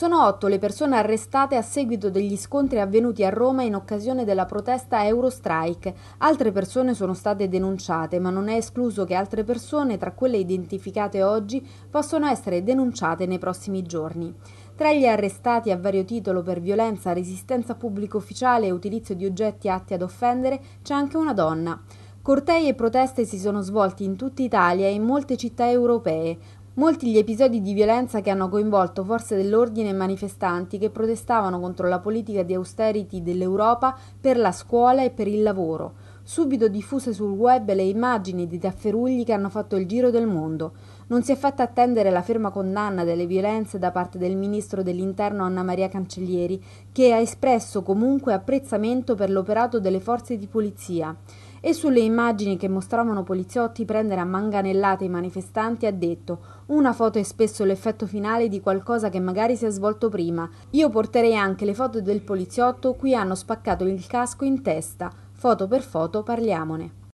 Sono otto le persone arrestate a seguito degli scontri avvenuti a Roma in occasione della protesta Eurostrike. Altre persone sono state denunciate, ma non è escluso che altre persone, tra quelle identificate oggi, possano essere denunciate nei prossimi giorni. Tra gli arrestati a vario titolo per violenza, resistenza pubblico ufficiale e utilizzo di oggetti atti ad offendere c'è anche una donna. Cortei e proteste si sono svolti in tutta Italia e in molte città europee. Molti gli episodi di violenza che hanno coinvolto forze dell'ordine e manifestanti che protestavano contro la politica di austerity dell'Europa per la scuola e per il lavoro. Subito diffuse sul web le immagini di tafferugli che hanno fatto il giro del mondo. Non si è fatta attendere la ferma condanna delle violenze da parte del ministro dell'Interno Anna Maria Cancellieri, che ha espresso comunque apprezzamento per l'operato delle forze di polizia e sulle immagini che mostravano poliziotti prendere a manganellate i manifestanti ha detto una foto è spesso l'effetto finale di qualcosa che magari si è svolto prima. Io porterei anche le foto del poliziotto, cui hanno spaccato il casco in testa. Foto per foto parliamone.